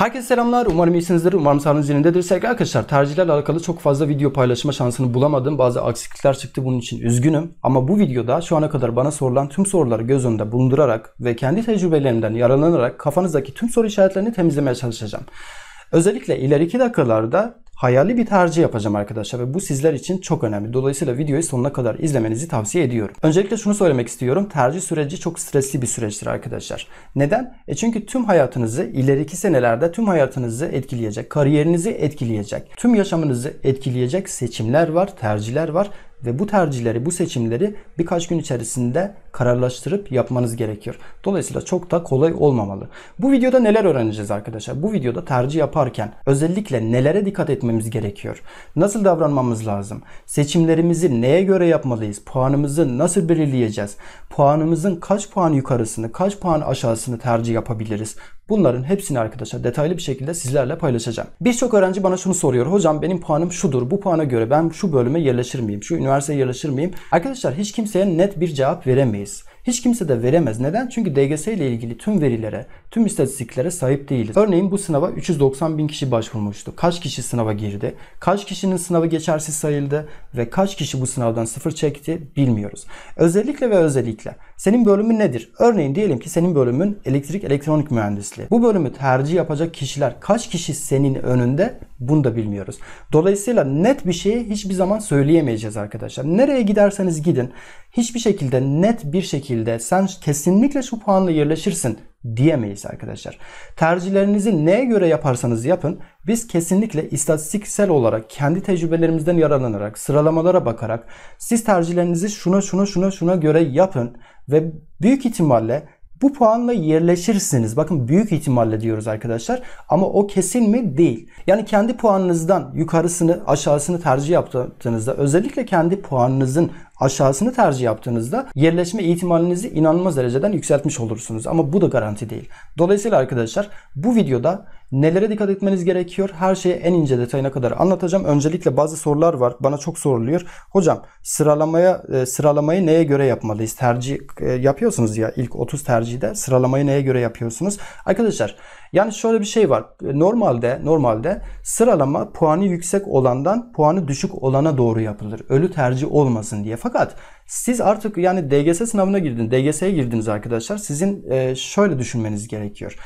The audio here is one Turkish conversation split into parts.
Herkese selamlar. Umarım iyisinizdir. Umarım sağlığınız yerindedir. Sevgili arkadaşlar tercihlerle alakalı çok fazla video paylaşma şansını bulamadım. Bazı aksiklikler çıktı bunun için üzgünüm. Ama bu videoda şu ana kadar bana sorulan tüm soruları göz önünde bulundurarak ve kendi tecrübelerimden yararlanarak kafanızdaki tüm soru işaretlerini temizlemeye çalışacağım. Özellikle ileriki dakikalarda hayali bir tercih yapacağım arkadaşlar ve bu sizler için çok önemli. Dolayısıyla videoyu sonuna kadar izlemenizi tavsiye ediyorum. Öncelikle şunu söylemek istiyorum. Tercih süreci çok stresli bir süreçtir arkadaşlar. Neden? E çünkü tüm hayatınızı ileriki senelerde tüm hayatınızı etkileyecek, kariyerinizi etkileyecek, tüm yaşamınızı etkileyecek seçimler var, tercihler var ve bu tercihleri, bu seçimleri birkaç gün içerisinde kararlaştırıp yapmanız gerekiyor. Dolayısıyla çok da kolay olmamalı. Bu videoda neler öğreneceğiz arkadaşlar? Bu videoda tercih yaparken özellikle nelere dikkat etmemiz gerekiyor? Nasıl davranmamız lazım? Seçimlerimizi neye göre yapmalıyız? Puanımızı nasıl belirleyeceğiz? Puanımızın kaç puan yukarısını, kaç puan aşağısını tercih yapabiliriz? Bunların hepsini arkadaşlar detaylı bir şekilde sizlerle paylaşacağım. Birçok öğrenci bana şunu soruyor. Hocam benim puanım şudur. Bu puana göre ben şu bölüme yerleşir miyim? Şu üniversiteye yarışır mıyım? Arkadaşlar hiç kimseye net bir cevap veremeyiz. Hiç kimse de veremez. Neden? Çünkü DGS ile ilgili tüm verilere, tüm istatistiklere sahip değiliz. Örneğin bu sınava 390 bin kişi başvurmuştu. Kaç kişi sınava girdi? Kaç kişinin sınavı geçersiz sayıldı? Ve kaç kişi bu sınavdan sıfır çekti? Bilmiyoruz. Özellikle ve özellikle senin bölümün nedir? Örneğin diyelim ki senin bölümün elektrik elektronik mühendisliği. Bu bölümü tercih yapacak kişiler kaç kişi senin önünde bunu da bilmiyoruz. Dolayısıyla net bir şeyi hiçbir zaman söyleyemeyeceğiz arkadaşlar. Nereye giderseniz gidin hiçbir şekilde net bir şekilde sen kesinlikle şu puanla yerleşirsin diyemeyiz arkadaşlar. Tercihlerinizi neye göre yaparsanız yapın biz kesinlikle istatistiksel olarak kendi tecrübelerimizden yararlanarak sıralamalara bakarak siz tercihlerinizi şuna şuna şuna şuna göre yapın ve büyük ihtimalle bu puanla yerleşirsiniz. Bakın büyük ihtimalle diyoruz arkadaşlar. Ama o kesin mi? Değil. Yani kendi puanınızdan yukarısını aşağısını tercih yaptığınızda özellikle kendi puanınızın aşağısını tercih yaptığınızda yerleşme ihtimalinizi inanılmaz dereceden yükseltmiş olursunuz. Ama bu da garanti değil. Dolayısıyla arkadaşlar bu videoda Nelere dikkat etmeniz gerekiyor? Her şeyi en ince detayına kadar anlatacağım. Öncelikle bazı sorular var. Bana çok soruluyor. Hocam sıralamaya e, sıralamayı neye göre yapmalıyız? Tercih e, yapıyorsunuz ya ilk 30 tercihde sıralamayı neye göre yapıyorsunuz? Arkadaşlar yani şöyle bir şey var. E, normalde normalde sıralama puanı yüksek olandan puanı düşük olana doğru yapılır. Ölü tercih olmasın diye. Fakat siz artık yani DGS sınavına girdiniz. DGS'ye girdiniz arkadaşlar. Sizin şöyle düşünmeniz gerekiyor.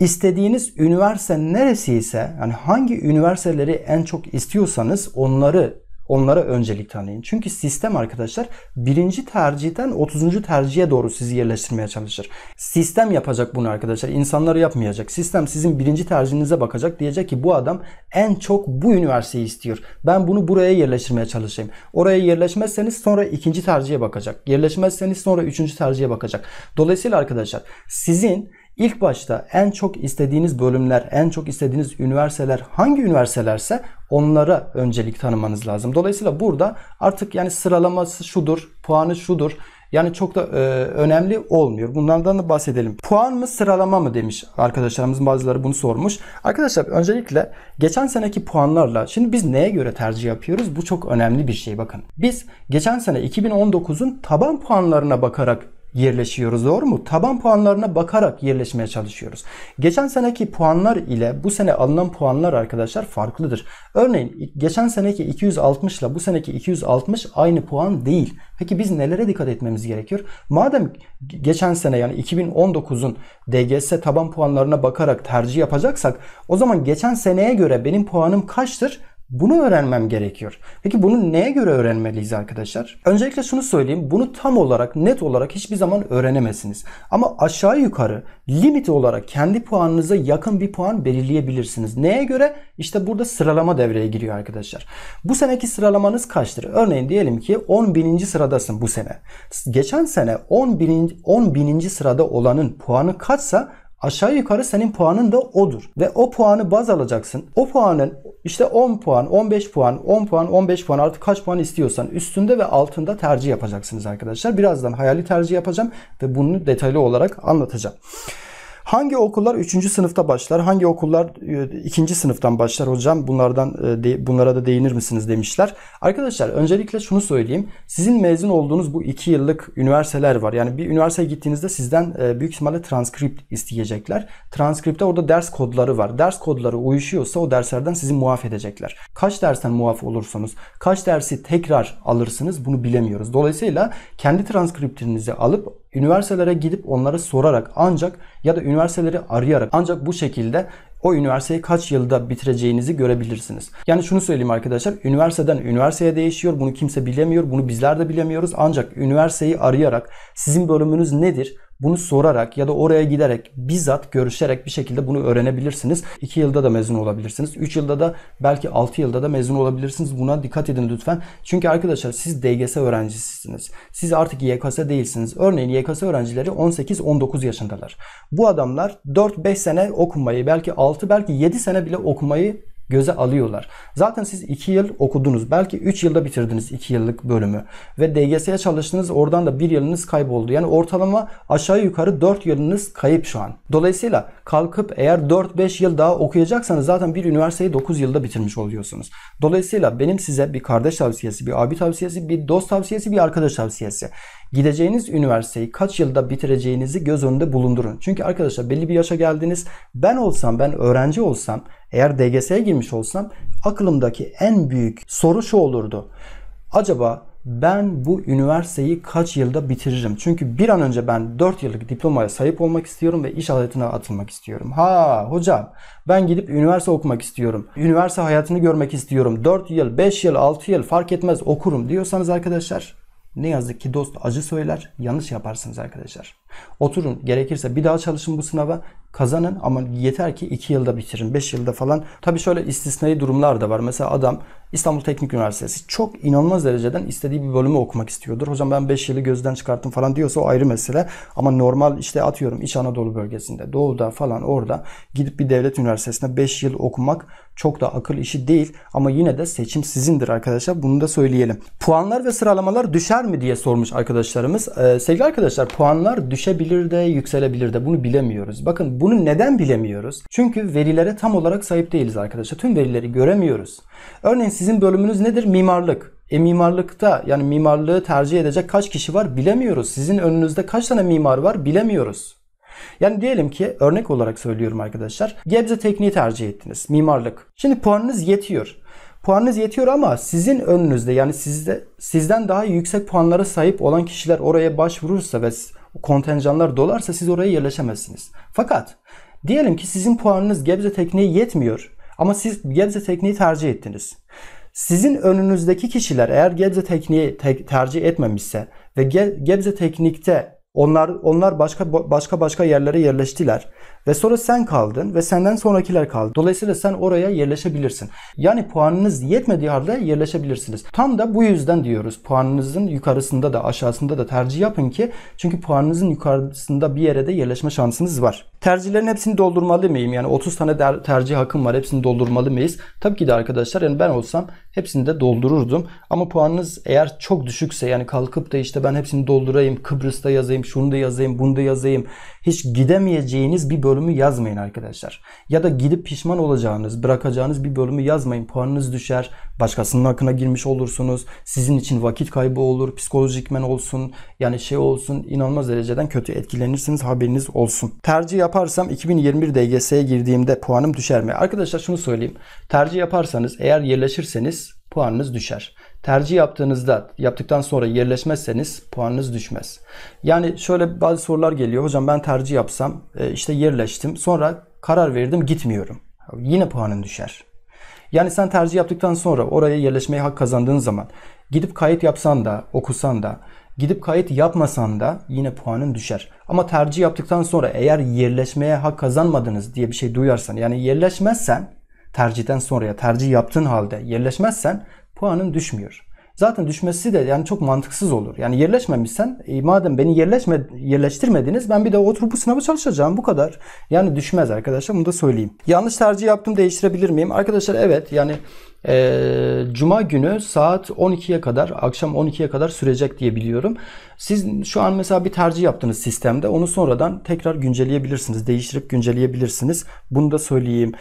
İstediğiniz üniversite neresi ise yani hangi üniversiteleri en çok istiyorsanız onları onlara öncelik tanıyın. Çünkü sistem arkadaşlar birinci tercihten 30. tercihe doğru sizi yerleştirmeye çalışır. Sistem yapacak bunu arkadaşlar. İnsanlar yapmayacak. Sistem sizin birinci tercihinize bakacak. Diyecek ki bu adam en çok bu üniversiteyi istiyor. Ben bunu buraya yerleştirmeye çalışayım. Oraya yerleşmezseniz sonra ikinci tercihe bakacak. Yerleşmezseniz sonra üçüncü tercihe bakacak. Dolayısıyla arkadaşlar sizin İlk başta en çok istediğiniz bölümler, en çok istediğiniz üniversiteler hangi üniversitelerse onlara öncelik tanımanız lazım. Dolayısıyla burada artık yani sıralaması şudur, puanı şudur. Yani çok da e, önemli olmuyor. Bunlardan da bahsedelim. Puan mı sıralama mı demiş arkadaşlarımızın bazıları bunu sormuş. Arkadaşlar öncelikle geçen seneki puanlarla şimdi biz neye göre tercih yapıyoruz? Bu çok önemli bir şey bakın. Biz geçen sene 2019'un taban puanlarına bakarak yerleşiyoruz doğru mu? Taban puanlarına bakarak yerleşmeye çalışıyoruz. Geçen seneki puanlar ile bu sene alınan puanlar arkadaşlar farklıdır. Örneğin geçen seneki 260 ile bu seneki 260 aynı puan değil. Peki biz nelere dikkat etmemiz gerekiyor? Madem geçen sene yani 2019'un DGS taban puanlarına bakarak tercih yapacaksak o zaman geçen seneye göre benim puanım kaçtır? Bunu öğrenmem gerekiyor. Peki bunu neye göre öğrenmeliyiz arkadaşlar? Öncelikle şunu söyleyeyim. Bunu tam olarak, net olarak hiçbir zaman öğrenemezsiniz. Ama aşağı yukarı limit olarak kendi puanınıza yakın bir puan belirleyebilirsiniz. Neye göre? İşte burada sıralama devreye giriyor arkadaşlar. Bu seneki sıralamanız kaçtır? Örneğin diyelim ki 10 bininci sıradasın bu sene. Geçen sene 10 bin, 10 bininci sırada olanın puanı kaçsa Aşağı yukarı senin puanın da odur. Ve o puanı baz alacaksın. O puanın işte 10 puan, 15 puan, 10 puan, 15 puan artık kaç puan istiyorsan üstünde ve altında tercih yapacaksınız arkadaşlar. Birazdan hayali tercih yapacağım ve bunu detaylı olarak anlatacağım. Hangi okullar 3. sınıfta başlar? Hangi okullar 2. E, sınıftan başlar hocam? Bunlardan e, bunlara da değinir misiniz demişler. Arkadaşlar öncelikle şunu söyleyeyim. Sizin mezun olduğunuz bu 2 yıllık üniversiteler var. Yani bir üniversiteye gittiğinizde sizden e, büyük ihtimalle transkript isteyecekler. Transkripte orada ders kodları var. Ders kodları uyuşuyorsa o derslerden sizi muaf edecekler. Kaç dersten muaf olursunuz? Kaç dersi tekrar alırsınız? Bunu bilemiyoruz. Dolayısıyla kendi transkriptinizi alıp üniversitelere gidip onlara sorarak ancak ya da üniversiteleri arayarak ancak bu şekilde o üniversiteyi kaç yılda bitireceğinizi görebilirsiniz. Yani şunu söyleyeyim arkadaşlar. Üniversiteden üniversiteye değişiyor. Bunu kimse bilemiyor. Bunu bizler de bilemiyoruz. Ancak üniversiteyi arayarak sizin bölümünüz nedir? Bunu sorarak ya da oraya giderek bizzat görüşerek bir şekilde bunu öğrenebilirsiniz. 2 yılda da mezun olabilirsiniz. 3 yılda da belki 6 yılda da mezun olabilirsiniz. Buna dikkat edin lütfen. Çünkü arkadaşlar siz DGS öğrencisisiniz. Siz artık YKS değilsiniz. Örneğin YKS öğrencileri 18-19 yaşındalar. Bu adamlar 4-5 sene okumayı belki 6 belki 7 sene bile okumayı göze alıyorlar. Zaten siz 2 yıl okudunuz. Belki 3 yılda bitirdiniz 2 yıllık bölümü. Ve DGS'ye çalıştınız. Oradan da 1 yılınız kayboldu. Yani ortalama aşağı yukarı 4 yılınız kayıp şu an. Dolayısıyla kalkıp eğer 4-5 yıl daha okuyacaksanız zaten bir üniversiteyi 9 yılda bitirmiş oluyorsunuz. Dolayısıyla benim size bir kardeş tavsiyesi, bir abi tavsiyesi, bir dost tavsiyesi, bir arkadaş tavsiyesi. Gideceğiniz üniversiteyi kaç yılda bitireceğinizi göz önünde bulundurun. Çünkü arkadaşlar belli bir yaşa geldiniz. Ben olsam, ben öğrenci olsam eğer DGS'ye girmiş olsam aklımdaki en büyük soru şu olurdu. Acaba ben bu üniversiteyi kaç yılda bitiririm? Çünkü bir an önce ben 4 yıllık diplomaya sahip olmak istiyorum ve iş hayatına atılmak istiyorum. Ha hocam ben gidip üniversite okumak istiyorum. Üniversite hayatını görmek istiyorum. 4 yıl, 5 yıl, 6 yıl fark etmez okurum diyorsanız arkadaşlar ne yazık ki dost acı söyler. Yanlış yaparsınız arkadaşlar. Oturun gerekirse bir daha çalışın bu sınava kazanın ama yeter ki 2 yılda bitirin 5 yılda falan. Tabii şöyle istisnai durumlar da var. Mesela adam İstanbul Teknik Üniversitesi çok inanılmaz dereceden istediği bir bölümü okumak istiyordur. Hocam ben 5 yılı gözden çıkarttım falan diyorsa o ayrı mesele. Ama normal işte atıyorum İç Anadolu bölgesinde, Doğu'da falan orada gidip bir devlet üniversitesinde 5 yıl okumak çok da akıl işi değil. Ama yine de seçim sizindir arkadaşlar. Bunu da söyleyelim. Puanlar ve sıralamalar düşer mi diye sormuş arkadaşlarımız. Ee, sevgili arkadaşlar puanlar düşer düşebilir de yükselebilir de bunu bilemiyoruz. Bakın bunu neden bilemiyoruz? Çünkü verilere tam olarak sahip değiliz arkadaşlar. Tüm verileri göremiyoruz. Örneğin sizin bölümünüz nedir? Mimarlık. E mimarlıkta yani mimarlığı tercih edecek kaç kişi var bilemiyoruz. Sizin önünüzde kaç tane mimar var bilemiyoruz. Yani diyelim ki örnek olarak söylüyorum arkadaşlar. Gebze tekniği tercih ettiniz. Mimarlık. Şimdi puanınız yetiyor. Puanınız yetiyor ama sizin önünüzde yani sizde sizden daha yüksek puanlara sahip olan kişiler oraya başvurursa ve o kontenjanlar dolarsa siz oraya yerleşemezsiniz. Fakat diyelim ki sizin puanınız Gebze tekniği yetmiyor ama siz Gebze tekniği tercih ettiniz. Sizin önünüzdeki kişiler eğer Gebze tekniği te- tercih etmemişse ve Ge- Gebze teknikte onlar onlar başka başka başka yerlere yerleştiler ve sonra sen kaldın ve senden sonrakiler kaldı. Dolayısıyla sen oraya yerleşebilirsin. Yani puanınız yetmediği halde yerleşebilirsiniz. Tam da bu yüzden diyoruz. Puanınızın yukarısında da aşağısında da tercih yapın ki çünkü puanınızın yukarısında bir yere de yerleşme şansınız var. Tercihlerin hepsini doldurmalı mıyım? Yani 30 tane tercih hakkım var. Hepsini doldurmalı mıyız? Tabii ki de arkadaşlar yani ben olsam hepsini de doldururdum. Ama puanınız eğer çok düşükse yani kalkıp da işte ben hepsini doldurayım, Kıbrıs'ta yazayım, şunu da yazayım, bunu da yazayım. Hiç gidemeyeceğiniz bir bölüm bölümü yazmayın arkadaşlar. Ya da gidip pişman olacağınız, bırakacağınız bir bölümü yazmayın. Puanınız düşer, başkasının hakkına girmiş olursunuz. Sizin için vakit kaybı olur, psikolojik men olsun, yani şey olsun inanılmaz dereceden kötü etkilenirsiniz haberiniz olsun. Tercih yaparsam 2021 DGS'ye girdiğimde puanım düşer mi? Arkadaşlar şunu söyleyeyim. Tercih yaparsanız eğer yerleşirseniz puanınız düşer tercih yaptığınızda yaptıktan sonra yerleşmezseniz puanınız düşmez. Yani şöyle bazı sorular geliyor. Hocam ben tercih yapsam e, işte yerleştim sonra karar verdim gitmiyorum. Yine puanın düşer. Yani sen tercih yaptıktan sonra oraya yerleşmeye hak kazandığın zaman gidip kayıt yapsan da okusan da gidip kayıt yapmasan da yine puanın düşer. Ama tercih yaptıktan sonra eğer yerleşmeye hak kazanmadınız diye bir şey duyarsan yani yerleşmezsen tercihten sonra ya tercih yaptığın halde yerleşmezsen puanın düşmüyor. Zaten düşmesi de yani çok mantıksız olur. Yani yerleşmemişsen e, madem beni yerleşme, yerleştirmediniz ben bir de oturup bu sınavı çalışacağım bu kadar. Yani düşmez arkadaşlar bunu da söyleyeyim. Yanlış tercih yaptım değiştirebilir miyim? Arkadaşlar evet yani e, Cuma günü saat 12'ye kadar akşam 12'ye kadar sürecek diye biliyorum. Siz şu an mesela bir tercih yaptınız sistemde onu sonradan tekrar güncelleyebilirsiniz. Değiştirip güncelleyebilirsiniz. Bunu da söyleyeyim.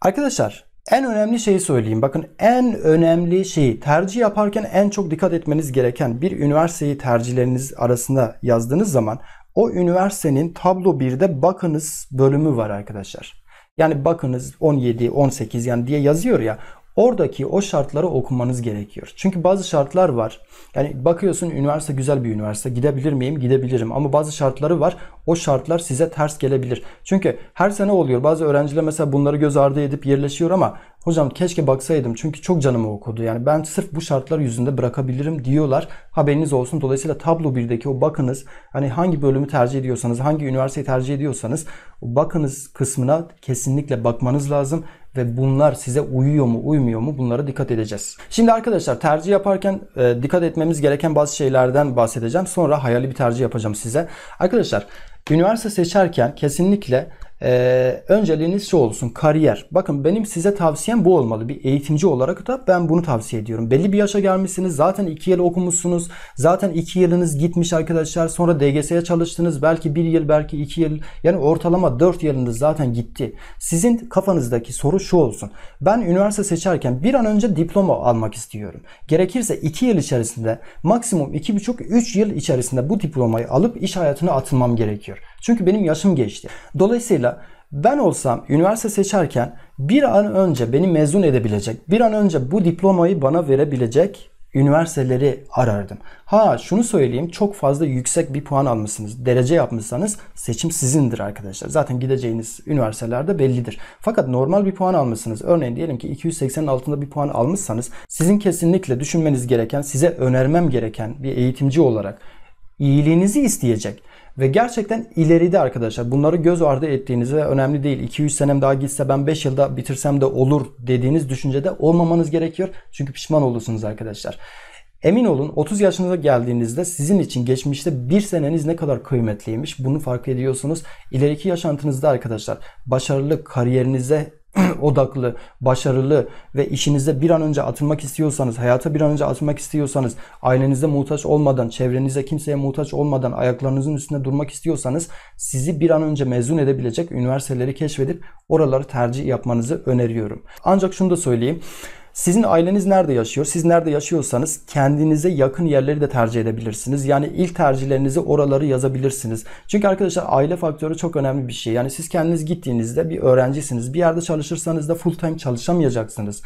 Arkadaşlar en önemli şeyi söyleyeyim. Bakın en önemli şeyi tercih yaparken en çok dikkat etmeniz gereken bir üniversiteyi tercihleriniz arasında yazdığınız zaman o üniversitenin tablo 1'de bakınız bölümü var arkadaşlar. Yani bakınız 17, 18 yani diye yazıyor ya. Oradaki o şartları okumanız gerekiyor. Çünkü bazı şartlar var. Yani bakıyorsun üniversite güzel bir üniversite. Gidebilir miyim? Gidebilirim. Ama bazı şartları var. O şartlar size ters gelebilir. Çünkü her sene oluyor. Bazı öğrenciler mesela bunları göz ardı edip yerleşiyor ama Hocam keşke baksaydım çünkü çok canımı okudu. Yani ben sırf bu şartlar yüzünde bırakabilirim diyorlar. Haberiniz olsun. Dolayısıyla tablo 1'deki o bakınız hani hangi bölümü tercih ediyorsanız, hangi üniversiteyi tercih ediyorsanız o bakınız kısmına kesinlikle bakmanız lazım ve bunlar size uyuyor mu uymuyor mu bunlara dikkat edeceğiz. Şimdi arkadaşlar tercih yaparken e, dikkat etmemiz gereken bazı şeylerden bahsedeceğim. Sonra hayali bir tercih yapacağım size. Arkadaşlar üniversite seçerken kesinlikle ee, önceliğiniz şu olsun kariyer. Bakın benim size tavsiyem bu olmalı. Bir eğitimci olarak da ben bunu tavsiye ediyorum. Belli bir yaşa gelmişsiniz. Zaten 2 yıl okumuşsunuz. Zaten 2 yılınız gitmiş arkadaşlar. Sonra DGS'ye çalıştınız. Belki 1 yıl belki 2 yıl. Yani ortalama 4 yılınız zaten gitti. Sizin kafanızdaki soru şu olsun. Ben üniversite seçerken bir an önce diploma almak istiyorum. Gerekirse 2 yıl içerisinde maksimum 2,5-3 yıl içerisinde bu diplomayı alıp iş hayatına atılmam gerekiyor. Çünkü benim yaşım geçti. Dolayısıyla ben olsam üniversite seçerken bir an önce beni mezun edebilecek, bir an önce bu diplomayı bana verebilecek üniversiteleri arardım. Ha şunu söyleyeyim çok fazla yüksek bir puan almışsınız, derece yapmışsanız seçim sizindir arkadaşlar. Zaten gideceğiniz üniversitelerde bellidir. Fakat normal bir puan almışsınız. Örneğin diyelim ki 280'in altında bir puan almışsanız sizin kesinlikle düşünmeniz gereken, size önermem gereken bir eğitimci olarak iyiliğinizi isteyecek ve gerçekten ileride arkadaşlar bunları göz ardı ettiğinizde önemli değil. 2-3 senem daha gitse ben 5 yılda bitirsem de olur dediğiniz düşüncede olmamanız gerekiyor. Çünkü pişman olursunuz arkadaşlar. Emin olun 30 yaşınıza geldiğinizde sizin için geçmişte bir seneniz ne kadar kıymetliymiş bunu fark ediyorsunuz. İleriki yaşantınızda arkadaşlar başarılı kariyerinize odaklı, başarılı ve işinize bir an önce atılmak istiyorsanız, hayata bir an önce atılmak istiyorsanız, ailenizde muhtaç olmadan, çevrenize kimseye muhtaç olmadan ayaklarınızın üstünde durmak istiyorsanız sizi bir an önce mezun edebilecek üniversiteleri keşfedip oraları tercih yapmanızı öneriyorum. Ancak şunu da söyleyeyim. Sizin aileniz nerede yaşıyor? Siz nerede yaşıyorsanız kendinize yakın yerleri de tercih edebilirsiniz. Yani ilk tercihlerinizi oraları yazabilirsiniz. Çünkü arkadaşlar aile faktörü çok önemli bir şey. Yani siz kendiniz gittiğinizde bir öğrencisiniz. Bir yerde çalışırsanız da full time çalışamayacaksınız.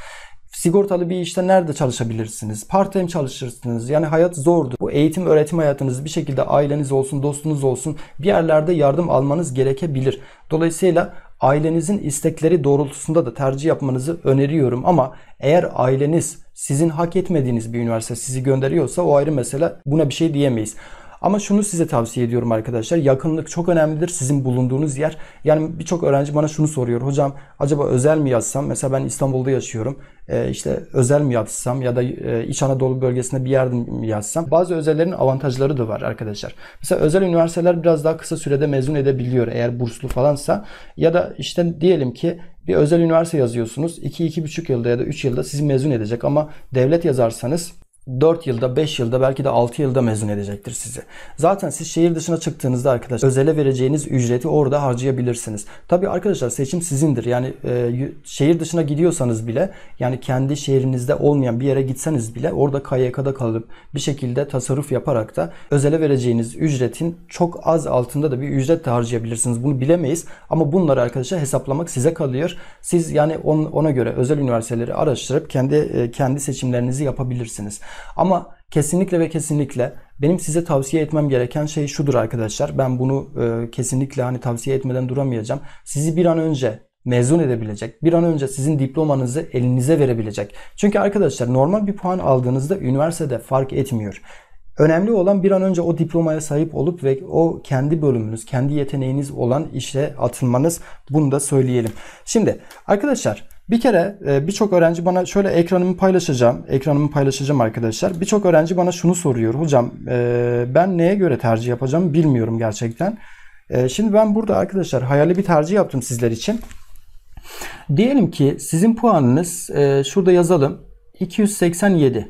Sigortalı bir işte nerede çalışabilirsiniz? Part time çalışırsınız. Yani hayat zordu. Bu eğitim öğretim hayatınız bir şekilde aileniz olsun, dostunuz olsun bir yerlerde yardım almanız gerekebilir. Dolayısıyla ailenizin istekleri doğrultusunda da tercih yapmanızı öneriyorum ama eğer aileniz sizin hak etmediğiniz bir üniversite sizi gönderiyorsa o ayrı mesele buna bir şey diyemeyiz. Ama şunu size tavsiye ediyorum arkadaşlar. Yakınlık çok önemlidir. Sizin bulunduğunuz yer. Yani birçok öğrenci bana şunu soruyor. Hocam acaba özel mi yazsam? Mesela ben İstanbul'da yaşıyorum. E, işte özel mi yazsam ya da e, İç Anadolu bölgesinde bir yerde mi yazsam? Bazı özellerin avantajları da var arkadaşlar. Mesela özel üniversiteler biraz daha kısa sürede mezun edebiliyor eğer burslu falansa. Ya da işte diyelim ki bir özel üniversite yazıyorsunuz. 2-2,5 yılda ya da 3 yılda sizi mezun edecek ama devlet yazarsanız 4 yılda, 5 yılda belki de 6 yılda mezun edecektir sizi. Zaten siz şehir dışına çıktığınızda arkadaşlar özele vereceğiniz ücreti orada harcayabilirsiniz. Tabii arkadaşlar seçim sizindir. Yani e, şehir dışına gidiyorsanız bile yani kendi şehrinizde olmayan bir yere gitseniz bile orada KYK'da kalıp bir şekilde tasarruf yaparak da özele vereceğiniz ücretin çok az altında da bir ücret de harcayabilirsiniz. Bunu bilemeyiz ama bunları arkadaşlar hesaplamak size kalıyor. Siz yani on, ona göre özel üniversiteleri araştırıp kendi e, kendi seçimlerinizi yapabilirsiniz. Ama kesinlikle ve kesinlikle benim size tavsiye etmem gereken şey şudur arkadaşlar. Ben bunu e, kesinlikle hani tavsiye etmeden duramayacağım. Sizi bir an önce mezun edebilecek, bir an önce sizin diplomanızı elinize verebilecek. Çünkü arkadaşlar normal bir puan aldığınızda üniversitede fark etmiyor. Önemli olan bir an önce o diplomaya sahip olup ve o kendi bölümünüz, kendi yeteneğiniz olan işe atılmanız. Bunu da söyleyelim. Şimdi arkadaşlar bir kere e, birçok öğrenci bana şöyle ekranımı paylaşacağım. Ekranımı paylaşacağım arkadaşlar. Birçok öğrenci bana şunu soruyor. Hocam e, ben neye göre tercih yapacağım bilmiyorum gerçekten. E, şimdi ben burada arkadaşlar hayali bir tercih yaptım sizler için. Diyelim ki sizin puanınız şurada yazalım. 287.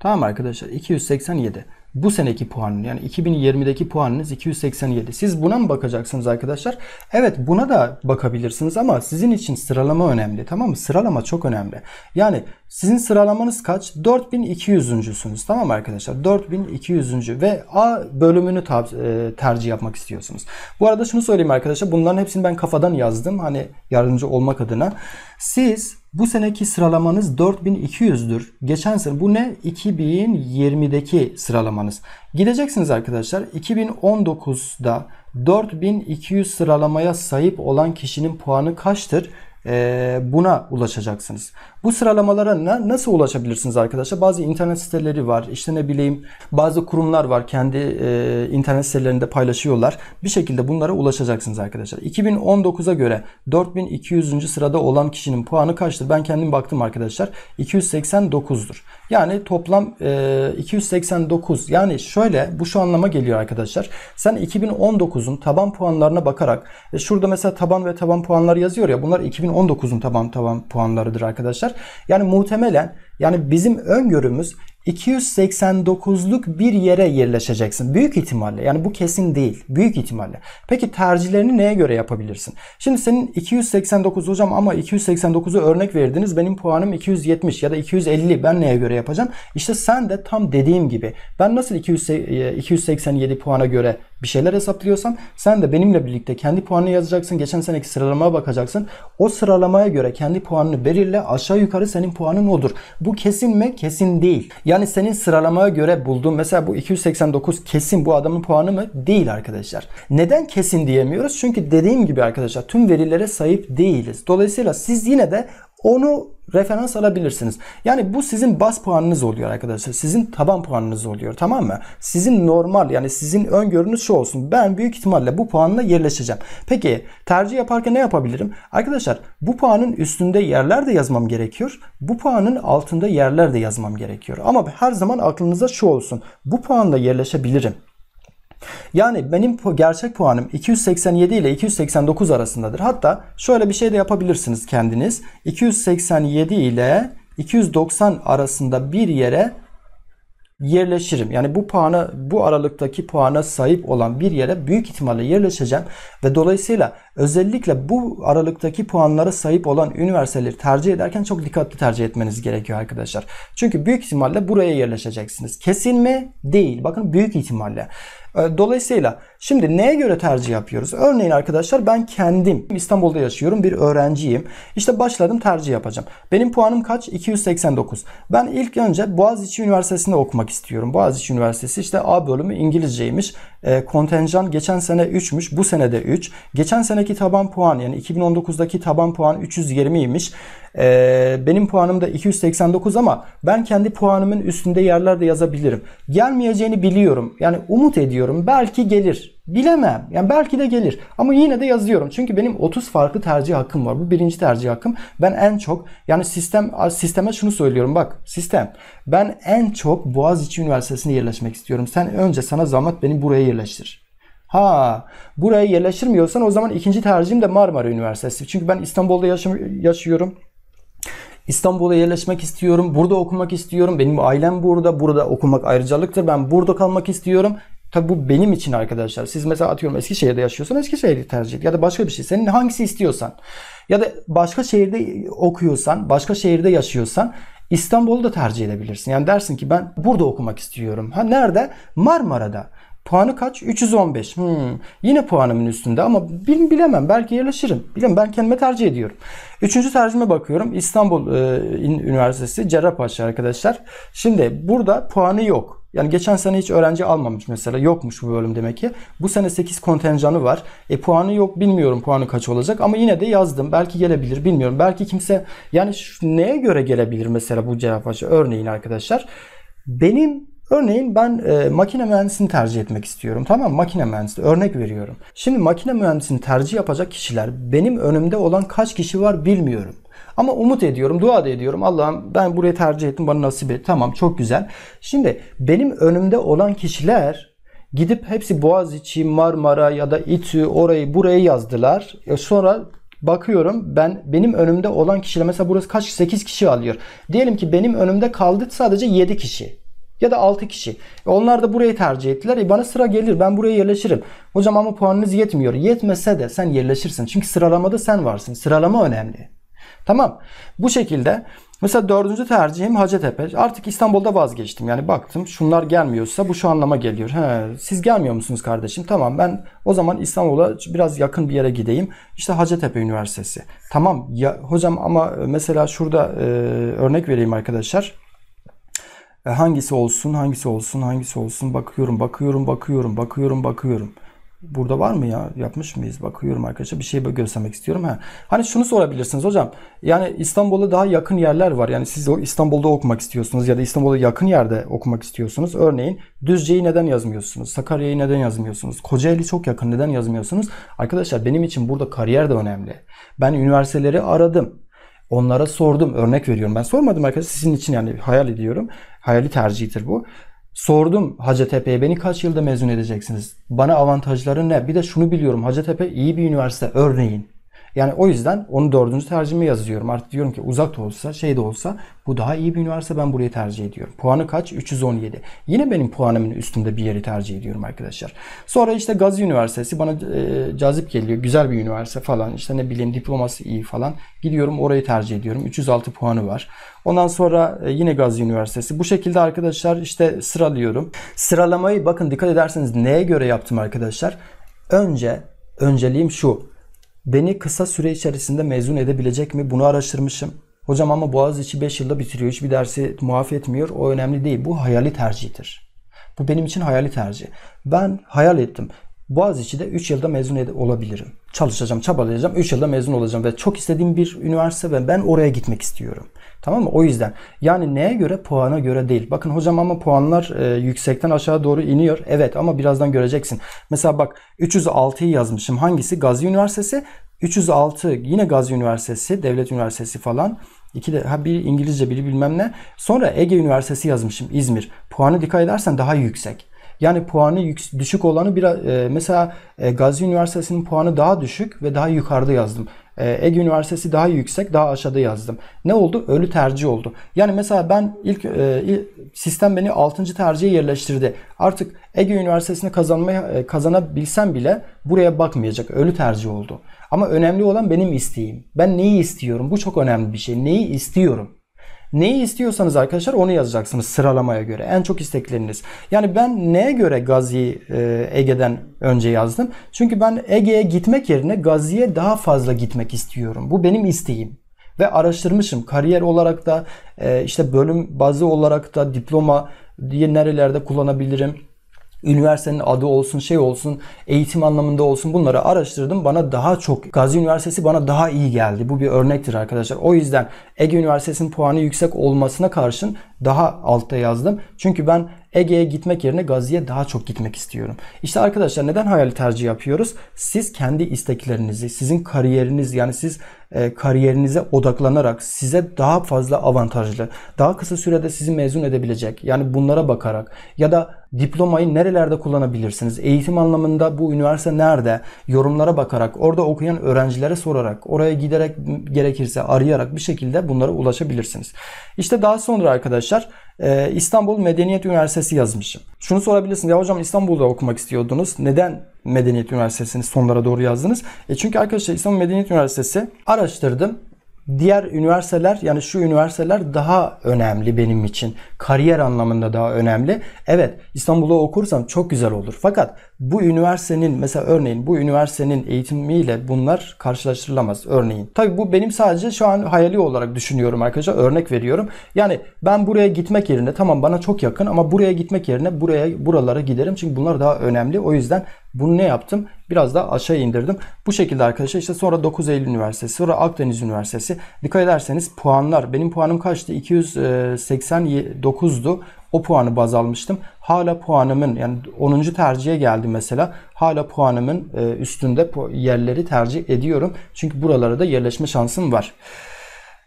Tamam arkadaşlar 287 bu seneki puanın yani 2020'deki puanınız 287. Siz buna mı bakacaksınız arkadaşlar? Evet buna da bakabilirsiniz ama sizin için sıralama önemli tamam mı? Sıralama çok önemli. Yani sizin sıralamanız kaç? 4200'üncüsünüz tamam mı arkadaşlar? 4200. ve A bölümünü e, tercih yapmak istiyorsunuz. Bu arada şunu söyleyeyim arkadaşlar. Bunların hepsini ben kafadan yazdım. Hani yardımcı olmak adına. Siz bu seneki sıralamanız 4200'dür. Geçen sene bu ne? 2020'deki sıralamanız. Gideceksiniz arkadaşlar 2019'da 4200 sıralamaya sahip olan kişinin puanı kaçtır? Ee, buna ulaşacaksınız. Bu sıralamalara ne nasıl ulaşabilirsiniz arkadaşlar? Bazı internet siteleri var. işte ne bileyim bazı kurumlar var. Kendi e, internet sitelerinde paylaşıyorlar. Bir şekilde bunlara ulaşacaksınız arkadaşlar. 2019'a göre 4200. sırada olan kişinin puanı kaçtır? Ben kendim baktım arkadaşlar. 289'dur. Yani toplam e, 289. Yani şöyle bu şu anlama geliyor arkadaşlar. Sen 2019'un taban puanlarına bakarak e, şurada mesela taban ve taban puanlar yazıyor ya bunlar 2019'un taban taban puanlarıdır arkadaşlar arkadaşlar. Yani muhtemelen yani bizim öngörümüz 289'luk bir yere yerleşeceksin. Büyük ihtimalle yani bu kesin değil. Büyük ihtimalle. Peki tercihlerini neye göre yapabilirsin? Şimdi senin 289 hocam ama 289'u örnek verdiniz. Benim puanım 270 ya da 250. Ben neye göre yapacağım? İşte sen de tam dediğim gibi. Ben nasıl 287 e, puana göre bir şeyler hesaplıyorsam sen de benimle birlikte kendi puanını yazacaksın. Geçen seneki sıralamaya bakacaksın. O sıralamaya göre kendi puanını belirle. Aşağı yukarı senin puanın odur. Bu kesin mi? Kesin değil. Yani senin sıralamaya göre bulduğun mesela bu 289 kesin bu adamın puanı mı? Değil arkadaşlar. Neden kesin diyemiyoruz? Çünkü dediğim gibi arkadaşlar tüm verilere sahip değiliz. Dolayısıyla siz yine de onu referans alabilirsiniz. Yani bu sizin bas puanınız oluyor arkadaşlar. Sizin taban puanınız oluyor tamam mı? Sizin normal yani sizin öngörünüz şu olsun. Ben büyük ihtimalle bu puanla yerleşeceğim. Peki tercih yaparken ne yapabilirim? Arkadaşlar bu puanın üstünde yerler de yazmam gerekiyor. Bu puanın altında yerler de yazmam gerekiyor. Ama her zaman aklınıza şu olsun. Bu puanla yerleşebilirim. Yani benim gerçek puanım 287 ile 289 arasındadır. Hatta şöyle bir şey de yapabilirsiniz kendiniz. 287 ile 290 arasında bir yere yerleşirim. Yani bu puanı, bu aralıktaki puana sahip olan bir yere büyük ihtimalle yerleşeceğim ve dolayısıyla Özellikle bu aralıktaki puanlara sahip olan üniversiteleri tercih ederken çok dikkatli tercih etmeniz gerekiyor arkadaşlar. Çünkü büyük ihtimalle buraya yerleşeceksiniz. Kesin mi? Değil. Bakın büyük ihtimalle. Ee, dolayısıyla şimdi neye göre tercih yapıyoruz? Örneğin arkadaşlar ben kendim İstanbul'da yaşıyorum bir öğrenciyim. İşte başladım tercih yapacağım. Benim puanım kaç? 289. Ben ilk önce Boğaziçi Üniversitesi'nde okumak istiyorum. Boğaziçi Üniversitesi işte A bölümü İngilizceymiş. E, kontenjan geçen sene 3'müş. Bu sene de 3. Geçen sene sondaki taban puan yani 2019'daki taban puan 320'ymiş. Ee, benim puanım da 289 ama ben kendi puanımın üstünde yerlerde yazabilirim. Gelmeyeceğini biliyorum. Yani umut ediyorum. Belki gelir. Bilemem. Yani belki de gelir. Ama yine de yazıyorum. Çünkü benim 30 farklı tercih hakkım var. Bu birinci tercih hakkım. Ben en çok yani sistem sisteme şunu söylüyorum bak sistem. Ben en çok Boğaziçi Üniversitesi'ne yerleşmek istiyorum. Sen önce sana zahmet beni buraya yerleştir. Ha buraya yerleşirmiyorsan o zaman ikinci tercihim de Marmara Üniversitesi. Çünkü ben İstanbul'da yaşıyorum. İstanbul'a yerleşmek istiyorum. Burada okumak istiyorum. Benim ailem burada. Burada okumak ayrıcalıktır. Ben burada kalmak istiyorum. Tabi bu benim için arkadaşlar. Siz mesela atıyorum Eskişehir'de yaşıyorsan Eskişehir'i tercih et. Ya da başka bir şey. Senin hangisi istiyorsan. Ya da başka şehirde okuyorsan, başka şehirde yaşıyorsan İstanbul'u da tercih edebilirsin. Yani dersin ki ben burada okumak istiyorum. Ha nerede? Marmara'da. Puanı kaç? 315. Hmm. Yine puanımın üstünde ama bilemem. Belki yerleşirim. Bilemem. Ben kendime tercih ediyorum. Üçüncü tercihime bakıyorum. İstanbul e, Üniversitesi Cerrahpaşa arkadaşlar. Şimdi burada puanı yok. Yani geçen sene hiç öğrenci almamış mesela. Yokmuş bu bölüm demek ki. Bu sene 8 kontenjanı var. E puanı yok bilmiyorum puanı kaç olacak ama yine de yazdım. Belki gelebilir bilmiyorum. Belki kimse yani şu, neye göre gelebilir mesela bu Cerrahpaşa Örneğin arkadaşlar. Benim Örneğin ben e, makine mühendisini tercih etmek istiyorum. Tamam makine mühendisi örnek veriyorum. Şimdi makine mühendisini tercih yapacak kişiler benim önümde olan kaç kişi var bilmiyorum. Ama umut ediyorum, dua da ediyorum. Allah'ım ben burayı tercih ettim bana nasip et. Tamam çok güzel. Şimdi benim önümde olan kişiler Gidip hepsi Boğaziçi, Marmara ya da İTÜ orayı burayı yazdılar. E sonra bakıyorum ben benim önümde olan kişiler mesela burası kaç 8 kişi alıyor. Diyelim ki benim önümde kaldı sadece 7 kişi ya da 6 kişi. E onlar da burayı tercih ettiler. E bana sıra gelir ben buraya yerleşirim. Hocam ama puanınız yetmiyor. Yetmese de sen yerleşirsin. Çünkü sıralamada sen varsın. Sıralama önemli. Tamam. Bu şekilde mesela dördüncü tercihim Hacettepe. Artık İstanbul'da vazgeçtim. Yani baktım şunlar gelmiyorsa bu şu anlama geliyor. He, siz gelmiyor musunuz kardeşim? Tamam ben o zaman İstanbul'a biraz yakın bir yere gideyim. İşte Hacettepe Üniversitesi. Tamam ya hocam ama mesela şurada e, örnek vereyim arkadaşlar. E, hangisi olsun, hangisi olsun, hangisi olsun bakıyorum, bakıyorum, bakıyorum, bakıyorum, bakıyorum. Burada var mı ya? Yapmış mıyız? Bakıyorum arkadaşlar. Bir şey göstermek istiyorum. Ha. Hani şunu sorabilirsiniz hocam. Yani İstanbul'da daha yakın yerler var. Yani siz İstanbul'da okumak istiyorsunuz ya da İstanbul'da yakın yerde okumak istiyorsunuz. Örneğin Düzce'yi neden yazmıyorsunuz? Sakarya'yı neden yazmıyorsunuz? Kocaeli çok yakın neden yazmıyorsunuz? Arkadaşlar benim için burada kariyer de önemli. Ben üniversiteleri aradım. Onlara sordum. Örnek veriyorum. Ben sormadım arkadaşlar. Sizin için yani hayal ediyorum. Hayali tercihidir bu. Sordum Hacettepe'ye beni kaç yılda mezun edeceksiniz? Bana avantajları ne? Bir de şunu biliyorum Hacettepe iyi bir üniversite örneğin. Yani o yüzden onu dördüncü tercihime yazıyorum. Artık diyorum ki uzak da olsa şey de olsa bu daha iyi bir üniversite ben burayı tercih ediyorum. Puanı kaç? 317. Yine benim puanımın üstünde bir yeri tercih ediyorum arkadaşlar. Sonra işte Gazi Üniversitesi bana e, cazip geliyor. Güzel bir üniversite falan işte ne bileyim diploması iyi falan. Gidiyorum orayı tercih ediyorum. 306 puanı var. Ondan sonra e, yine Gazi Üniversitesi. Bu şekilde arkadaşlar işte sıralıyorum. Sıralamayı bakın dikkat ederseniz neye göre yaptım arkadaşlar? Önce önceliğim şu. Beni kısa süre içerisinde mezun edebilecek mi? Bunu araştırmışım. Hocam ama Boğaziçi 5 yılda bitiriyor. Hiçbir dersi muaf etmiyor. O önemli değil. Bu hayali tercihidir. Bu benim için hayali tercih. Ben hayal ettim. Boğaziçi'de 3 yılda mezun olabilirim. Çalışacağım, çabalayacağım, 3 yılda mezun olacağım ve çok istediğim bir üniversite ve ben oraya gitmek istiyorum. Tamam mı? O yüzden yani neye göre? Puana göre değil. Bakın hocam ama puanlar e, yüksekten aşağı doğru iniyor. Evet ama birazdan göreceksin. Mesela bak 306'yı yazmışım. Hangisi? Gazi Üniversitesi. 306 yine Gazi Üniversitesi, Devlet Üniversitesi falan. İki de ha biri İngilizce, biri bilmem ne. Sonra Ege Üniversitesi yazmışım İzmir. Puanı dikkat edersen daha yüksek. Yani puanı düşük olanı biraz e, mesela e, Gazi Üniversitesi'nin puanı daha düşük ve daha yukarıda yazdım. E, Ege Üniversitesi daha yüksek, daha aşağıda yazdım. Ne oldu? Ölü tercih oldu. Yani mesela ben ilk e, sistem beni 6. tercihe yerleştirdi. Artık Ege Üniversitesi'ni kazanmaya e, kazanabilsem bile buraya bakmayacak. Ölü tercih oldu. Ama önemli olan benim isteğim. Ben neyi istiyorum? Bu çok önemli bir şey. Neyi istiyorum? Neyi istiyorsanız arkadaşlar onu yazacaksınız sıralamaya göre. En çok istekleriniz. Yani ben neye göre Gazi'yi e, Ege'den önce yazdım? Çünkü ben Ege'ye gitmek yerine Gazi'ye daha fazla gitmek istiyorum. Bu benim isteğim ve araştırmışım. Kariyer olarak da e, işte bölüm bazı olarak da diploma diye nerelerde kullanabilirim üniversitenin adı olsun, şey olsun, eğitim anlamında olsun bunları araştırdım. Bana daha çok Gazi Üniversitesi bana daha iyi geldi. Bu bir örnektir arkadaşlar. O yüzden Ege Üniversitesi'nin puanı yüksek olmasına karşın daha altta yazdım. Çünkü ben Ege'ye gitmek yerine Gazi'ye daha çok gitmek istiyorum. İşte arkadaşlar neden hayali tercih yapıyoruz? Siz kendi isteklerinizi, sizin kariyeriniz yani siz e, kariyerinize odaklanarak size daha fazla avantajlı, daha kısa sürede sizi mezun edebilecek yani bunlara bakarak ya da diplomayı nerelerde kullanabilirsiniz? Eğitim anlamında bu üniversite nerede? Yorumlara bakarak, orada okuyan öğrencilere sorarak, oraya giderek gerekirse arayarak bir şekilde bunlara ulaşabilirsiniz. İşte daha sonra arkadaşlar e, İstanbul Medeniyet Üniversitesi yazmışım. Şunu sorabilirsiniz ya hocam İstanbul'da okumak istiyordunuz. Neden Medeniyet Üniversitesi'ni sonlara doğru yazdınız? E çünkü arkadaşlar İstanbul Medeniyet Üniversitesi araştırdım Diğer üniversiteler yani şu üniversiteler daha önemli benim için. Kariyer anlamında daha önemli. Evet İstanbul'da okursam çok güzel olur. Fakat bu üniversitenin mesela örneğin bu üniversitenin eğitimiyle bunlar karşılaştırılamaz örneğin. Tabii bu benim sadece şu an hayali olarak düşünüyorum arkadaşlar örnek veriyorum. Yani ben buraya gitmek yerine tamam bana çok yakın ama buraya gitmek yerine buraya buralara giderim. Çünkü bunlar daha önemli. O yüzden bunu ne yaptım? Biraz da aşağı indirdim. Bu şekilde arkadaşlar işte sonra 9 Eylül Üniversitesi, sonra Akdeniz Üniversitesi. Dikkat ederseniz puanlar. Benim puanım kaçtı? 289'du. O puanı baz almıştım. Hala puanımın yani 10. tercihe geldi mesela. Hala puanımın e, üstünde yerleri tercih ediyorum. Çünkü buralara da yerleşme şansım var.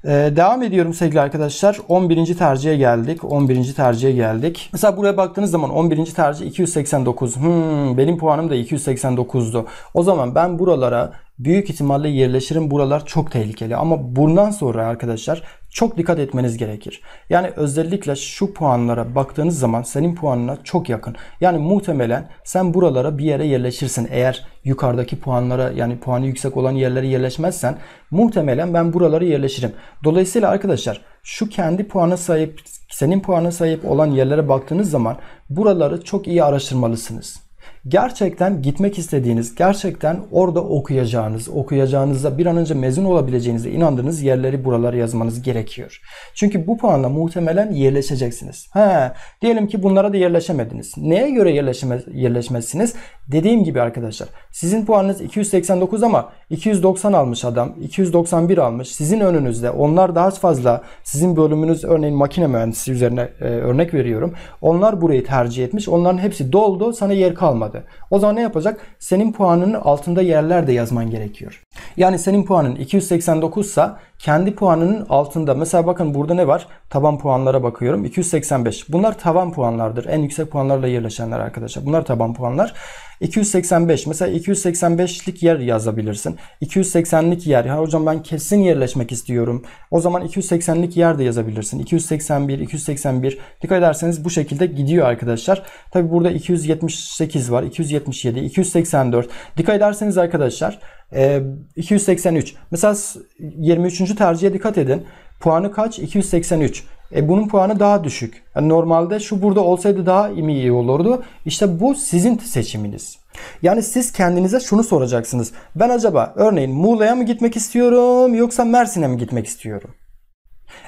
E, devam ediyorum sevgili arkadaşlar. 11. tercihe geldik. 11. tercihe geldik. Mesela buraya baktığınız zaman 11. tercih 289. Hmm, benim puanım da 289'du. O zaman ben buralara büyük ihtimalle yerleşirim. Buralar çok tehlikeli ama bundan sonra arkadaşlar çok dikkat etmeniz gerekir. Yani özellikle şu puanlara baktığınız zaman senin puanına çok yakın. Yani muhtemelen sen buralara bir yere yerleşirsin. Eğer yukarıdaki puanlara yani puanı yüksek olan yerlere yerleşmezsen muhtemelen ben buralara yerleşirim. Dolayısıyla arkadaşlar şu kendi puanı sahip senin puanı sahip olan yerlere baktığınız zaman buraları çok iyi araştırmalısınız gerçekten gitmek istediğiniz, gerçekten orada okuyacağınız, okuyacağınızda bir an önce mezun olabileceğinize inandığınız yerleri buralara yazmanız gerekiyor. Çünkü bu puanla muhtemelen yerleşeceksiniz. He, diyelim ki bunlara da yerleşemediniz. Neye göre yerleşme, yerleşmezsiniz? Dediğim gibi arkadaşlar sizin puanınız 289 ama 290 almış adam, 291 almış. Sizin önünüzde onlar daha fazla sizin bölümünüz örneğin makine mühendisi üzerine e, örnek veriyorum. Onlar burayı tercih etmiş. Onların hepsi doldu. Sana yer kalmadı vardı. O zaman ne yapacak? Senin puanının altında yerler de yazman gerekiyor. Yani senin puanın 289 ise kendi puanının altında. Mesela bakın burada ne var? Taban puanlara bakıyorum. 285. Bunlar taban puanlardır. En yüksek puanlarla yerleşenler arkadaşlar. Bunlar taban puanlar. 285. Mesela 285'lik yer yazabilirsin. 280'lik yer. Ha hocam ben kesin yerleşmek istiyorum. O zaman 280'lik yer de yazabilirsin. 281, 281. Dikkat ederseniz bu şekilde gidiyor arkadaşlar. Tabi burada 278 var. 277, 284. Dikkat ederseniz arkadaşlar 283. Ee, Mesela 23. tercihe dikkat edin. Puanı kaç? 283. E bunun puanı daha düşük. Yani normalde şu burada olsaydı daha iyi olurdu. İşte bu sizin seçiminiz. Yani siz kendinize şunu soracaksınız. Ben acaba örneğin Muğla'ya mı gitmek istiyorum yoksa Mersin'e mi gitmek istiyorum?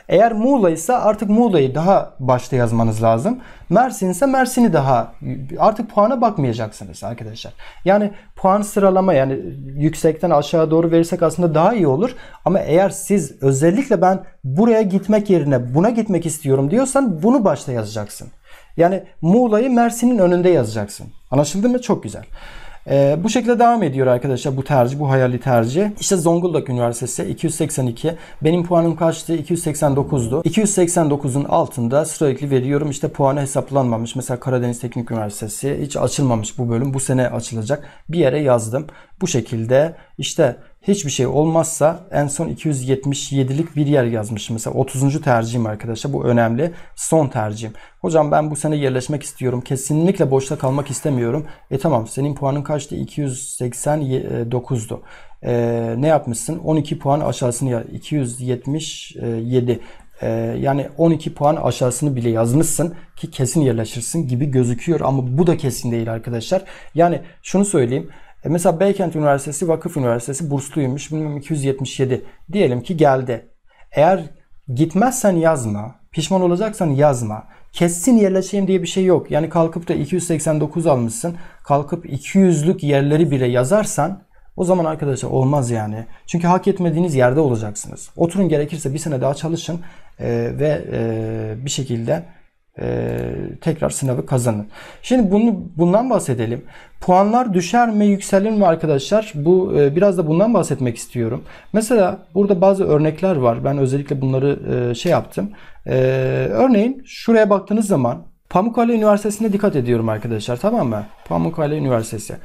Eğer Muğla ise artık Muğla'yı daha başta yazmanız lazım. Mersin ise Mersin'i daha artık puana bakmayacaksınız arkadaşlar. Yani puan sıralama yani yüksekten aşağı doğru verirsek aslında daha iyi olur. Ama eğer siz özellikle ben buraya gitmek yerine buna gitmek istiyorum diyorsan bunu başta yazacaksın. Yani Muğla'yı Mersin'in önünde yazacaksın. Anlaşıldı mı? Çok güzel. E, bu şekilde devam ediyor arkadaşlar bu tercih, bu hayali tercih. İşte Zonguldak Üniversitesi 282. Benim puanım kaçtı? 289'du. 289'un altında sürekli veriyorum. İşte puanı hesaplanmamış. Mesela Karadeniz Teknik Üniversitesi hiç açılmamış bu bölüm. Bu sene açılacak. Bir yere yazdım. Bu şekilde işte hiçbir şey olmazsa en son 277'lik bir yer yazmışım. Mesela 30. tercihim arkadaşlar bu önemli. Son tercihim. Hocam ben bu sene yerleşmek istiyorum. Kesinlikle boşta kalmak istemiyorum. E tamam senin puanın kaçtı? 289'du. E, ne yapmışsın? 12 puan aşağısını 277 e, yani 12 puan aşağısını bile yazmışsın ki kesin yerleşirsin gibi gözüküyor ama bu da kesin değil arkadaşlar. Yani şunu söyleyeyim. E mesela Beykent Üniversitesi, Vakıf Üniversitesi bursluymuş. Bilmem 277 diyelim ki geldi. Eğer gitmezsen yazma, pişman olacaksan yazma. Kessin yerleşeyim diye bir şey yok. Yani kalkıp da 289 almışsın. Kalkıp 200'lük yerleri bile yazarsan o zaman arkadaşlar olmaz yani. Çünkü hak etmediğiniz yerde olacaksınız. Oturun gerekirse bir sene daha çalışın e, ve e, bir şekilde e, tekrar sınavı kazanın. Şimdi bunu bundan bahsedelim. Puanlar düşer mi yükselir mi arkadaşlar? Bu e, biraz da bundan bahsetmek istiyorum. Mesela burada bazı örnekler var. Ben özellikle bunları e, şey yaptım. E, örneğin şuraya baktığınız zaman Pamukkale Üniversitesi'ne dikkat ediyorum arkadaşlar tamam mı? Pamukkale Üniversitesi.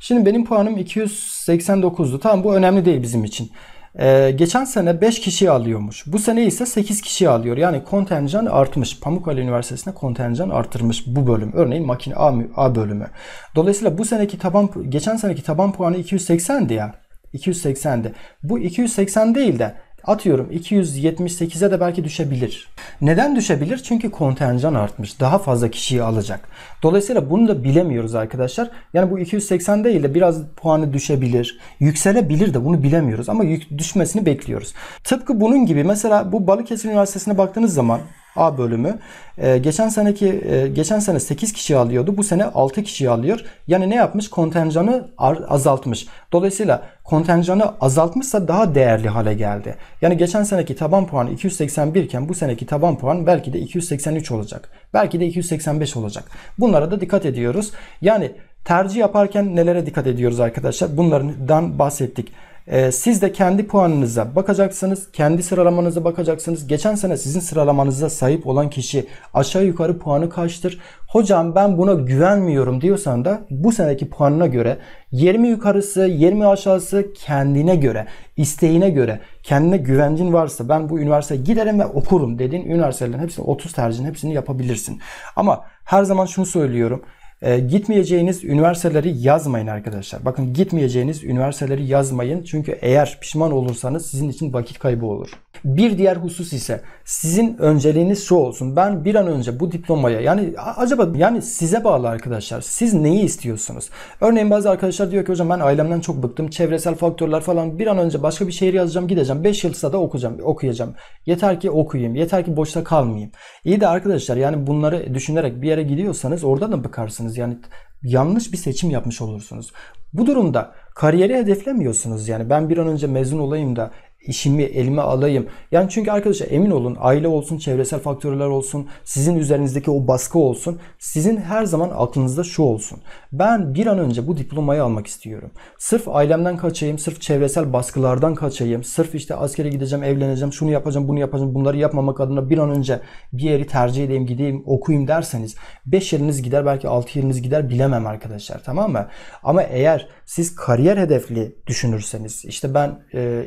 Şimdi benim puanım 289'du. Tamam bu önemli değil bizim için. Ee, geçen sene 5 kişi alıyormuş. Bu sene ise 8 kişi alıyor. Yani kontenjan artmış. Pamukkale Üniversitesi'ne kontenjan artırmış bu bölüm. Örneğin makine A, A bölümü. Dolayısıyla bu seneki taban geçen seneki taban puanı 280'di ya. 280'di. Bu 280 değil de atıyorum 278'e de belki düşebilir. Neden düşebilir? Çünkü kontenjan artmış. Daha fazla kişiyi alacak. Dolayısıyla bunu da bilemiyoruz arkadaşlar. Yani bu 280 değil de biraz puanı düşebilir. Yükselebilir de bunu bilemiyoruz ama düşmesini bekliyoruz. Tıpkı bunun gibi mesela bu Balıkesir Üniversitesi'ne baktığınız zaman A bölümü. E, geçen seneki e, geçen sene 8 kişi alıyordu. Bu sene 6 kişi alıyor. Yani ne yapmış? Kontenjanı azaltmış. Dolayısıyla kontenjanı azaltmışsa daha değerli hale geldi. Yani geçen seneki taban puanı 281 iken bu seneki taban puan belki de 283 olacak. Belki de 285 olacak. Bunlara da dikkat ediyoruz. Yani tercih yaparken nelere dikkat ediyoruz arkadaşlar? Bunlardan bahsettik. Ee, siz de kendi puanınıza bakacaksınız. Kendi sıralamanıza bakacaksınız. Geçen sene sizin sıralamanıza sahip olan kişi aşağı yukarı puanı kaçtır? Hocam ben buna güvenmiyorum diyorsan da bu seneki puanına göre 20 yukarısı 20 aşağısı kendine göre isteğine göre kendine güvencin varsa ben bu üniversiteye giderim ve okurum dediğin üniversitelerin hepsini 30 tercihin hepsini yapabilirsin. Ama her zaman şunu söylüyorum. Ee, gitmeyeceğiniz üniversiteleri yazmayın arkadaşlar. Bakın gitmeyeceğiniz üniversiteleri yazmayın. Çünkü eğer pişman olursanız sizin için vakit kaybı olur. Bir diğer husus ise sizin önceliğiniz şu olsun. Ben bir an önce bu diplomaya yani acaba yani size bağlı arkadaşlar. Siz neyi istiyorsunuz? Örneğin bazı arkadaşlar diyor ki hocam ben ailemden çok bıktım. Çevresel faktörler falan bir an önce başka bir şehir yazacağım gideceğim. 5 yılsa da okuyacağım, okuyacağım. Yeter ki okuyayım. Yeter ki boşta kalmayayım. İyi de arkadaşlar yani bunları düşünerek bir yere gidiyorsanız orada da bıkarsınız. Yani yanlış bir seçim yapmış olursunuz. Bu durumda kariyeri hedeflemiyorsunuz. Yani ben bir an önce mezun olayım da işimi elime alayım. Yani çünkü arkadaşlar emin olun aile olsun, çevresel faktörler olsun, sizin üzerinizdeki o baskı olsun. Sizin her zaman aklınızda şu olsun. Ben bir an önce bu diplomayı almak istiyorum. Sırf ailemden kaçayım, sırf çevresel baskılardan kaçayım, sırf işte askere gideceğim, evleneceğim, şunu yapacağım, bunu yapacağım, bunları yapmamak adına bir an önce bir yeri tercih edeyim, gideyim, okuyayım derseniz 5 yeriniz gider, belki 6 yeriniz gider bilemem arkadaşlar tamam mı? Ama eğer siz kariyer hedefli düşünürseniz işte ben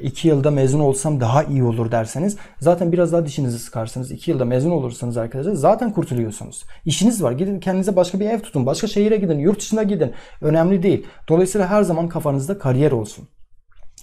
2 e, yılda mezun mezun olsam daha iyi olur derseniz zaten biraz daha dişinizi sıkarsınız. 2 yılda mezun olursanız arkadaşlar zaten kurtuluyorsunuz. İşiniz var. Gidin kendinize başka bir ev tutun. Başka şehire gidin. Yurt dışına gidin. Önemli değil. Dolayısıyla her zaman kafanızda kariyer olsun.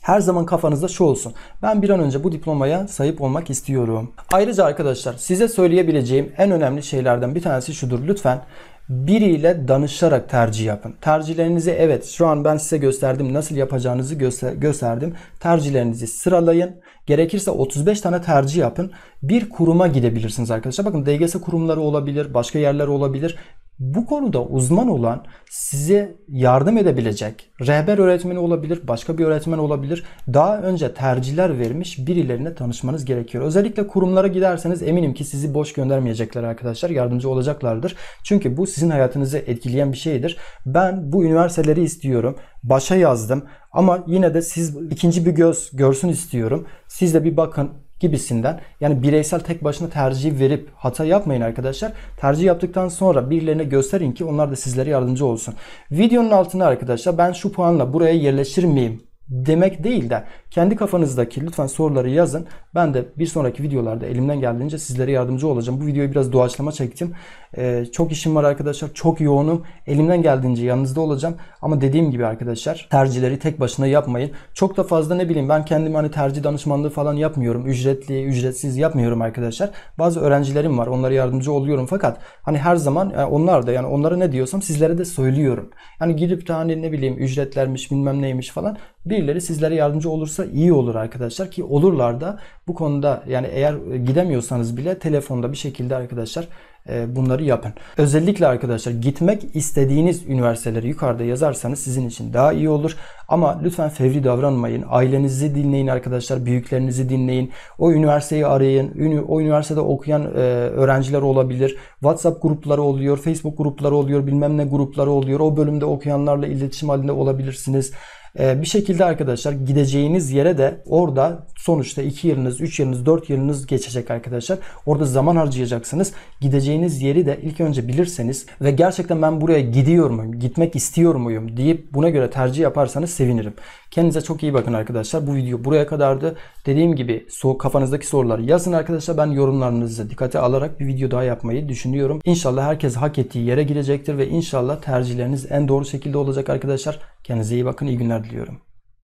Her zaman kafanızda şu olsun. Ben bir an önce bu diplomaya sahip olmak istiyorum. Ayrıca arkadaşlar size söyleyebileceğim en önemli şeylerden bir tanesi şudur. Lütfen biriyle danışarak tercih yapın. Tercihlerinizi evet şu an ben size gösterdim nasıl yapacağınızı göster gösterdim. Tercihlerinizi sıralayın. Gerekirse 35 tane tercih yapın. Bir kuruma gidebilirsiniz arkadaşlar. Bakın DGS kurumları olabilir, başka yerler olabilir. Bu konuda uzman olan size yardım edebilecek rehber öğretmeni olabilir, başka bir öğretmen olabilir. Daha önce tercihler vermiş birilerine tanışmanız gerekiyor. Özellikle kurumlara giderseniz eminim ki sizi boş göndermeyecekler arkadaşlar. Yardımcı olacaklardır. Çünkü bu sizin hayatınızı etkileyen bir şeydir. Ben bu üniversiteleri istiyorum. Başa yazdım ama yine de siz ikinci bir göz görsün istiyorum. Siz de bir bakın gibisinden. Yani bireysel tek başına tercih verip hata yapmayın arkadaşlar. Tercih yaptıktan sonra birilerine gösterin ki onlar da sizlere yardımcı olsun. Videonun altına arkadaşlar ben şu puanla buraya yerleşir miyim demek değil de kendi kafanızdaki lütfen soruları yazın. Ben de bir sonraki videolarda elimden geldiğince sizlere yardımcı olacağım. Bu videoyu biraz doğaçlama çektim. Ee, çok işim var arkadaşlar. Çok yoğunum. Elimden geldiğince yanınızda olacağım. Ama dediğim gibi arkadaşlar tercihleri tek başına yapmayın. Çok da fazla ne bileyim ben kendim hani tercih danışmanlığı falan yapmıyorum. Ücretli, ücretsiz yapmıyorum arkadaşlar. Bazı öğrencilerim var. Onlara yardımcı oluyorum. Fakat hani her zaman yani e, onlar da yani onlara ne diyorsam sizlere de söylüyorum. Yani girip de hani ne bileyim ücretlermiş bilmem neymiş falan. Birileri sizlere yardımcı olursa iyi olur arkadaşlar ki olurlar da bu konuda yani eğer gidemiyorsanız bile telefonda bir şekilde arkadaşlar e, bunları yapın. Özellikle arkadaşlar gitmek istediğiniz üniversiteleri yukarıda yazarsanız sizin için daha iyi olur. Ama lütfen fevri davranmayın. Ailenizi dinleyin arkadaşlar. Büyüklerinizi dinleyin. O üniversiteyi arayın. O üniversitede okuyan e, öğrenciler olabilir. WhatsApp grupları oluyor. Facebook grupları oluyor. Bilmem ne grupları oluyor. O bölümde okuyanlarla iletişim halinde olabilirsiniz. Ee, bir şekilde arkadaşlar gideceğiniz yere de orada sonuçta 2 yılınız, 3 yılınız, 4 yılınız geçecek arkadaşlar. Orada zaman harcayacaksınız. Gideceğiniz yeri de ilk önce bilirseniz ve gerçekten ben buraya gidiyor muyum, gitmek istiyor muyum deyip buna göre tercih yaparsanız sevinirim. Kendinize çok iyi bakın arkadaşlar. Bu video buraya kadardı. Dediğim gibi kafanızdaki soruları yazın arkadaşlar. Ben yorumlarınızı dikkate alarak bir video daha yapmayı düşünüyorum. İnşallah herkes hak ettiği yere girecektir ve inşallah tercihleriniz en doğru şekilde olacak arkadaşlar. Kendinize iyi bakın, iyi günler diliyorum.